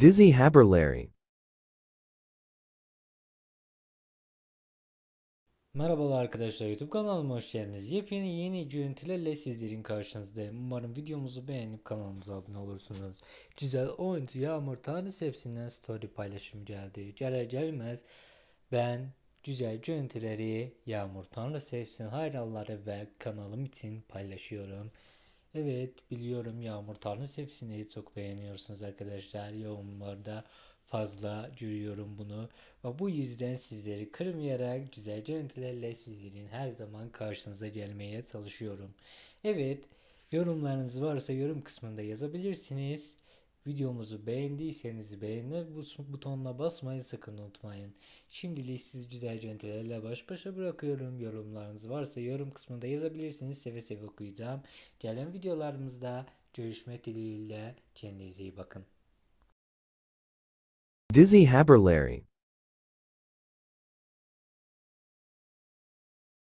Dizzy Haberleri Merhabalar arkadaşlar YouTube kanalıma hoş geldiniz. Yepyeni yeni görüntülerle sizlerin karşınızdayım. Umarım videomuzu beğenip kanalımıza abone olursunuz. Güzel oyuncu Yağmur Tanrı sefsinden story paylaşım geldi. Gelir gelmez ben güzel görüntüleri Yağmur Tanrı sefsin hayranları ve kanalım için paylaşıyorum. Evet biliyorum yağmur tarlası hepsini çok beğeniyorsunuz arkadaşlar. Yağmurda fazla görüyorum bunu. Ve bu yüzden sizleri kırmayarak güzel görüntülerle sizlerin her zaman karşınıza gelmeye çalışıyorum. Evet yorumlarınız varsa yorum kısmında yazabilirsiniz. Videomuzu beğendiyseniz beğeni butonuna basmayı sakın unutmayın. Şimdilik siz güzel cöntelerle baş başa bırakıyorum. Yorumlarınız varsa yorum kısmında yazabilirsiniz. Seve seve okuyacağım. Gelen videolarımızda görüşmek dileğiyle. Kendinize iyi bakın. Dizzy Haberlary